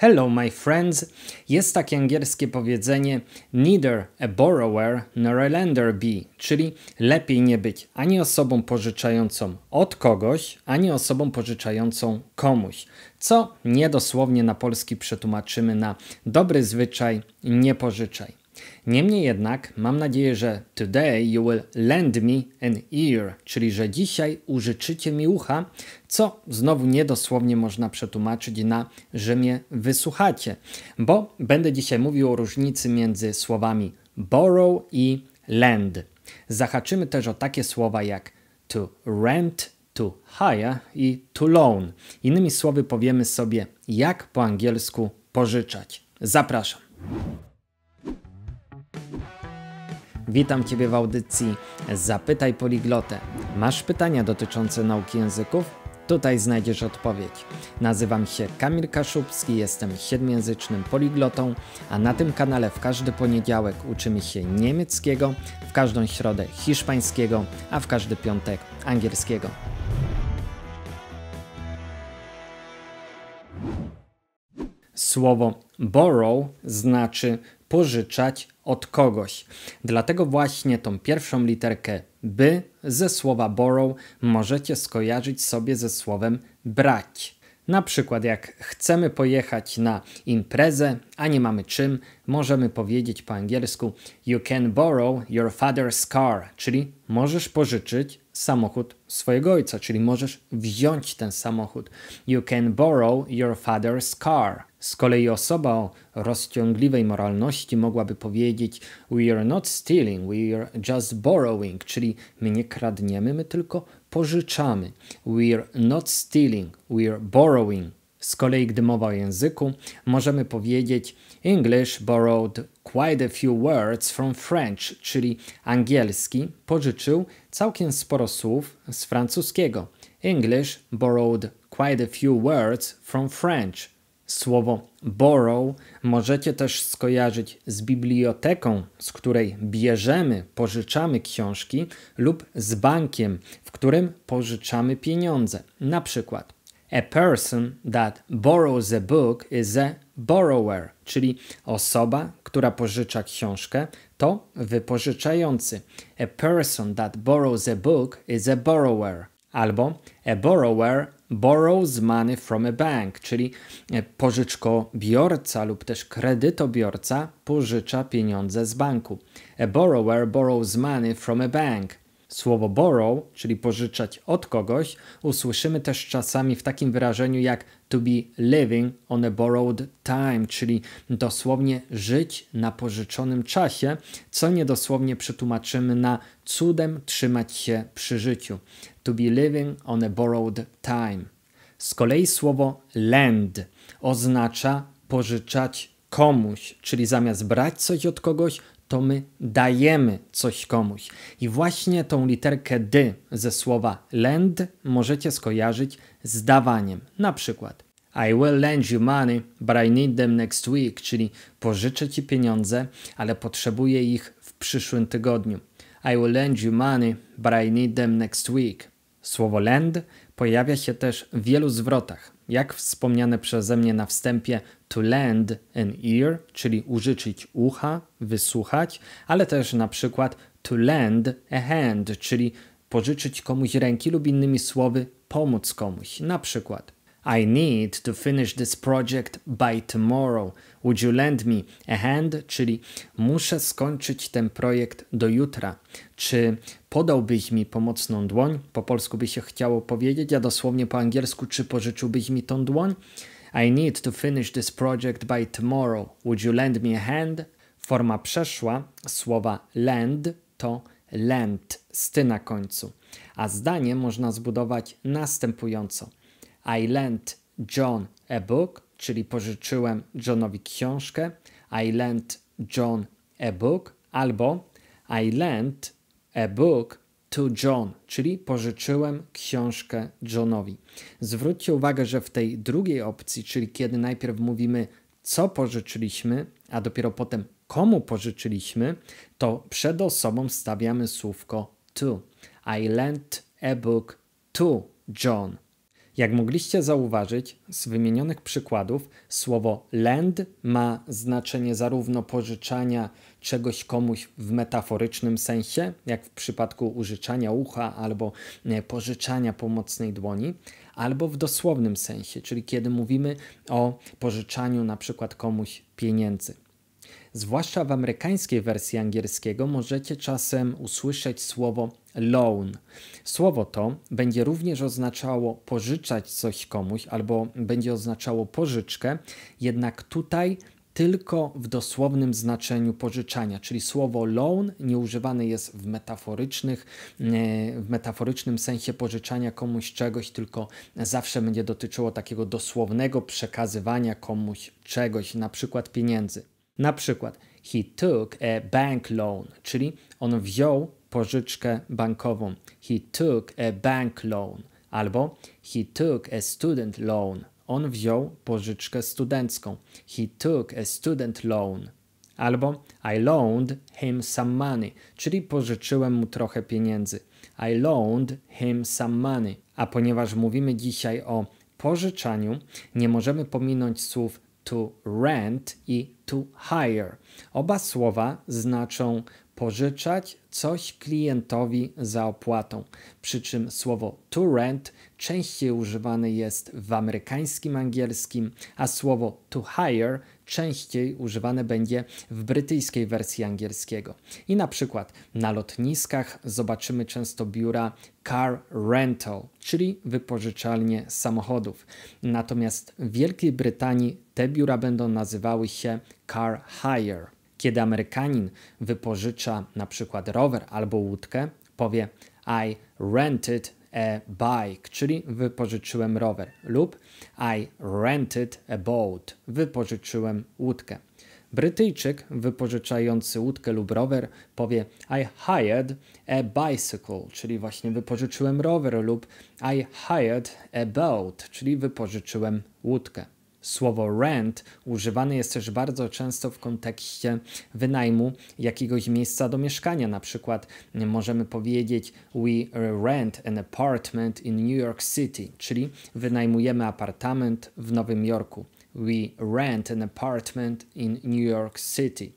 Hello, my friends. Jest takie angielskie powiedzenie neither a borrower nor a lender be, czyli lepiej nie być ani osobą pożyczającą od kogoś, ani osobą pożyczającą komuś, co niedosłownie na polski przetłumaczymy na dobry zwyczaj nie pożyczaj. Niemniej jednak mam nadzieję, że today you will lend me an ear, czyli że dzisiaj użyczycie mi ucha, co znowu niedosłownie można przetłumaczyć na że mnie wysłuchacie, bo będę dzisiaj mówił o różnicy między słowami borrow i lend. Zahaczymy też o takie słowa jak to rent, to hire i to loan. Innymi słowy powiemy sobie, jak po angielsku pożyczać. Zapraszam. Witam Ciebie w audycji Zapytaj Poliglotę. Masz pytania dotyczące nauki języków? Tutaj znajdziesz odpowiedź. Nazywam się Kamil Kaszubski, jestem siedmiojęzycznym poliglotą, a na tym kanale w każdy poniedziałek uczymy się niemieckiego, w każdą środę hiszpańskiego, a w każdy piątek angielskiego. Słowo borrow znaczy pożyczać od kogoś. Dlatego właśnie tą pierwszą literkę by ze słowa borrow możecie skojarzyć sobie ze słowem brać. Na przykład, jak chcemy pojechać na imprezę, a nie mamy czym, możemy powiedzieć po angielsku: You can borrow your father's car, czyli możesz pożyczyć samochód swojego ojca, czyli możesz wziąć ten samochód. You can borrow your father's car. Z kolei osoba o rozciągliwej moralności mogłaby powiedzieć: We are not stealing, we are just borrowing, czyli my nie kradniemy, my tylko pożyczamy. We are not stealing, we are borrowing. Z kolei, gdy mowa o języku, możemy powiedzieć: English borrowed quite a few words from French, czyli angielski pożyczył całkiem sporo słów z francuskiego. English borrowed quite a few words from French. Słowo borrow możecie też skojarzyć z biblioteką, z której bierzemy, pożyczamy książki, lub z bankiem, w którym pożyczamy pieniądze. Na przykład a person that borrows a book is a borrower, czyli osoba, która pożycza książkę, to wypożyczający. A person that borrows a book is a borrower. Albo a borrower borrows money from a bank, czyli pożyczkobiorca lub też kredytobiorca pożycza pieniądze z banku. A borrower borrows money from a bank. Słowo borrow, czyli pożyczać od kogoś, usłyszymy też czasami w takim wyrażeniu jak to be living on a borrowed time, czyli dosłownie żyć na pożyczonym czasie, co niedosłownie przetłumaczymy na cudem trzymać się przy życiu. To be living on a borrowed time. Z kolei słowo lend oznacza pożyczać komuś, czyli zamiast brać coś od kogoś, to my dajemy coś komuś. I właśnie tą literkę d ze słowa lend możecie skojarzyć z dawaniem. Na przykład I will lend you money, but I need them next week, czyli pożyczę ci pieniądze, ale potrzebuję ich w przyszłym tygodniu. I will lend you money, but I need them next week. Słowo lend pojawia się też w wielu zwrotach. Jak wspomniane przeze mnie na wstępie, to lend an ear, czyli użyczyć ucha, wysłuchać, ale też na przykład to lend a hand, czyli pożyczyć komuś ręki lub innymi słowy pomóc komuś. Na przykład i need to finish this project by tomorrow. Would you lend me a hand? Czyli muszę skończyć ten projekt do jutra. Czy podałbyś mi pomocną dłoń? Po polsku by się chciało powiedzieć, a dosłownie po angielsku, czy pożyczyłbyś mi tą dłoń? I need to finish this project by tomorrow. Would you lend me a hand? Forma przeszła słowa lend to lent z ty na końcu, a zdanie można zbudować następująco. I lent John a book, czyli pożyczyłem Johnowi książkę. I lent John a book albo I lent a book to John, czyli pożyczyłem książkę Johnowi. Zwróćcie uwagę, że w tej drugiej opcji, czyli kiedy najpierw mówimy co pożyczyliśmy, a dopiero potem komu pożyczyliśmy, to przed osobą stawiamy słówko to. I lent a book to John. Jak mogliście zauważyć z wymienionych przykładów, słowo lend ma znaczenie zarówno pożyczania czegoś komuś w metaforycznym sensie, jak w przypadku użyczania ucha albo e, pożyczania pomocnej dłoni, albo w dosłownym sensie, czyli kiedy mówimy o pożyczaniu na przykład komuś pieniędzy. Zwłaszcza w amerykańskiej wersji angielskiego możecie czasem usłyszeć słowo loan. Słowo to będzie również oznaczało pożyczać coś komuś albo będzie oznaczało pożyczkę, jednak tutaj tylko w dosłownym znaczeniu pożyczania, czyli słowo loan nie używane jest w, metaforycznych, w metaforycznym sensie pożyczania komuś czegoś, tylko zawsze będzie dotyczyło takiego dosłownego przekazywania komuś czegoś, na przykład pieniędzy. Na przykład, he took a bank loan, czyli on wziął pożyczkę bankową. He took a bank loan. Albo he took a student loan. On wziął pożyczkę studencką. He took a student loan. Albo I loaned him some money, czyli pożyczyłem mu trochę pieniędzy. I loaned him some money. A ponieważ mówimy dzisiaj o pożyczaniu, nie możemy pominąć słów to rent i to hire. Oba słowa znaczą pożyczać coś klientowi za opłatą. Przy czym słowo to rent częściej używane jest w amerykańskim angielskim, a słowo to hire częściej używane będzie w brytyjskiej wersji angielskiego. I na przykład na lotniskach zobaczymy często biura car rental, czyli wypożyczalnie samochodów. Natomiast w Wielkiej Brytanii te biura będą nazywały się car hire. Kiedy Amerykanin wypożycza na przykład rower albo łódkę, powie I rented a bike, czyli wypożyczyłem rower, lub I rented a boat, wypożyczyłem łódkę. Brytyjczyk wypożyczający łódkę lub rower powie I hired a bicycle, czyli właśnie wypożyczyłem rower lub I hired a boat, czyli wypożyczyłem łódkę. Słowo rent używane jest też bardzo często w kontekście wynajmu jakiegoś miejsca do mieszkania. Na przykład możemy powiedzieć we rent an apartment in New York City, czyli wynajmujemy apartament w Nowym Jorku. We rent an apartment in New York City.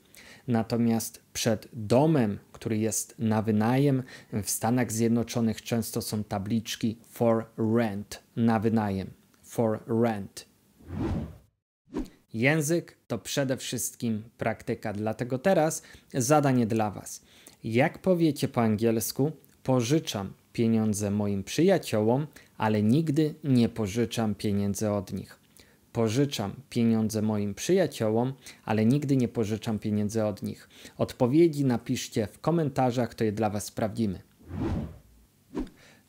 Natomiast przed domem, który jest na wynajem, w Stanach Zjednoczonych często są tabliczki for rent, na wynajem, for rent. Język to przede wszystkim praktyka, dlatego teraz zadanie dla Was. Jak powiecie po angielsku, pożyczam pieniądze moim przyjaciołom, ale nigdy nie pożyczam pieniędzy od nich. Pożyczam pieniądze moim przyjaciołom, ale nigdy nie pożyczam pieniędzy od nich. Odpowiedzi napiszcie w komentarzach, to je dla Was sprawdzimy.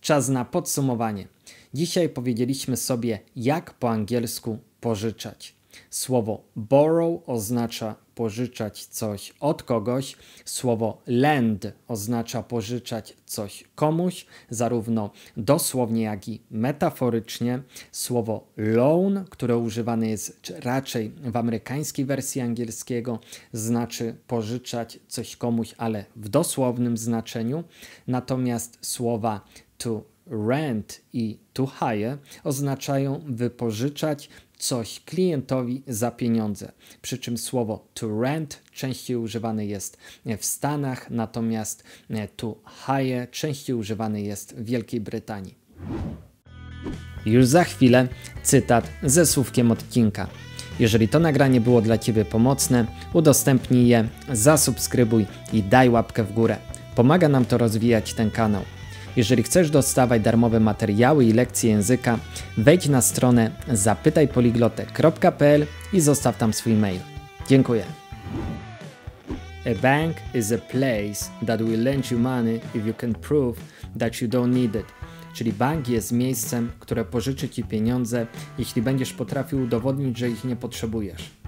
Czas na podsumowanie. Dzisiaj powiedzieliśmy sobie, jak po angielsku pożyczać. Słowo borrow oznacza pożyczać coś od kogoś, słowo lend oznacza pożyczać coś komuś, zarówno dosłownie, jak i metaforycznie. Słowo loan, które używane jest raczej w amerykańskiej wersji angielskiego, znaczy pożyczać coś komuś, ale w dosłownym znaczeniu. Natomiast słowa to rent i to hire oznaczają wypożyczać, coś klientowi za pieniądze. Przy czym słowo to rent częściej używane jest w Stanach, natomiast to hire częściej używane jest w Wielkiej Brytanii. Już za chwilę cytat ze słówkiem odcinka. Jeżeli to nagranie było dla Ciebie pomocne, udostępnij je, zasubskrybuj i daj łapkę w górę. Pomaga nam to rozwijać ten kanał. Jeżeli chcesz dostawać darmowe materiały i lekcje języka, wejdź na stronę zapytajpoliglotę.pl i zostaw tam swój mail. Dziękuję. A bank is a place that will lend you money if you can prove that you don't need it. Czyli bank jest miejscem, które pożyczy ci pieniądze, jeśli będziesz potrafił udowodnić, że ich nie potrzebujesz.